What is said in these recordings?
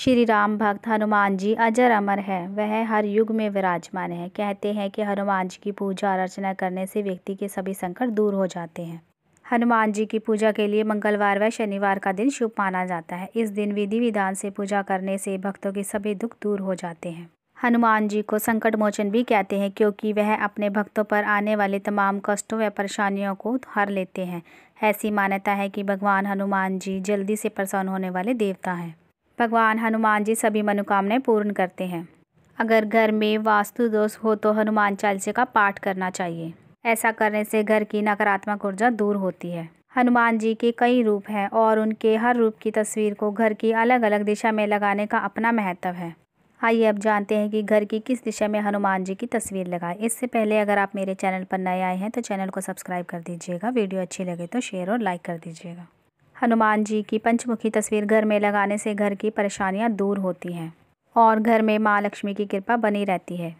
श्री राम भक्त हनुमान जी अजर अमर है वह हर युग में विराजमान है कहते हैं कि हनुमान जी की पूजा और अर्चना करने से व्यक्ति के सभी संकट दूर हो जाते हैं हनुमान जी की पूजा के लिए मंगलवार व शनिवार का दिन शुभ माना जाता है इस दिन विधि विधान से पूजा करने से भक्तों के सभी दुख दूर हो जाते हैं हनुमान जी को संकट मोचन भी कहते हैं क्योंकि वह अपने भक्तों पर आने वाले तमाम कष्टों व परेशानियों को हर लेते हैं ऐसी मान्यता है कि भगवान हनुमान जी जल्दी से प्रसन्न होने वाले देवता हैं भगवान हनुमान जी सभी मनोकामनाएं पूर्ण करते हैं अगर घर में वास्तु दोष हो तो हनुमान चालीसा का पाठ करना चाहिए ऐसा करने से घर की नकारात्मक ऊर्जा दूर होती है हनुमान जी के कई रूप हैं और उनके हर रूप की तस्वीर को घर की अलग अलग दिशा में लगाने का अपना महत्व है आइए अब जानते हैं कि घर की किस दिशा में हनुमान जी की तस्वीर लगाएं इससे पहले अगर आप मेरे चैनल पर नए आए हैं तो चैनल को सब्सक्राइब कर दीजिएगा वीडियो अच्छी लगे तो शेयर और लाइक कर दीजिएगा हनुमान जी की पंचमुखी तस्वीर घर में लगाने से घर की परेशानियां दूर होती हैं और घर में माँ लक्ष्मी की कृपा बनी रहती है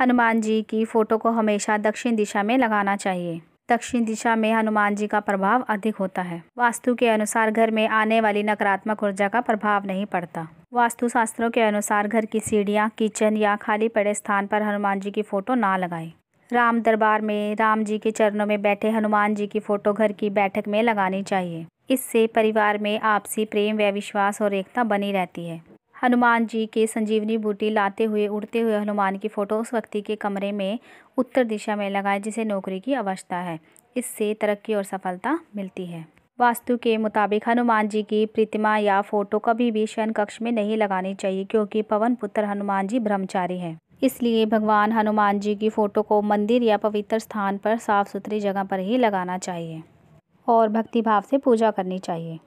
हनुमान जी की फ़ोटो को हमेशा दक्षिण दिशा में लगाना चाहिए दक्षिण दिशा में हनुमान जी का प्रभाव अधिक होता है वास्तु के अनुसार घर में आने वाली नकारात्मक ऊर्जा का प्रभाव नहीं पड़ता वास्तु शास्त्रों के अनुसार घर की सीढ़ियाँ किचन या खाली पड़े स्थान पर हनुमान जी की फ़ोटो ना लगाएं। राम दरबार में राम जी के चरणों में बैठे हनुमान जी की फ़ोटो घर की बैठक में लगानी चाहिए इससे परिवार में आपसी प्रेम व विश्वास और एकता बनी रहती है हनुमान जी के संजीवनी बूटी लाते हुए उड़ते हुए हनुमान की फ़ोटो उस व्यक्ति के कमरे में उत्तर दिशा में लगाए जिसे नौकरी की अवस्था है इससे तरक्की और सफलता मिलती है वास्तु के मुताबिक हनुमान जी की प्रतिमा या फोटो कभी भी शयन कक्ष में नहीं लगानी चाहिए क्योंकि पवन पुत्र हनुमान जी ब्रह्मचारी हैं इसलिए भगवान हनुमान जी की फ़ोटो को मंदिर या पवित्र स्थान पर साफ सुथरी जगह पर ही लगाना चाहिए और भक्ति भाव से पूजा करनी चाहिए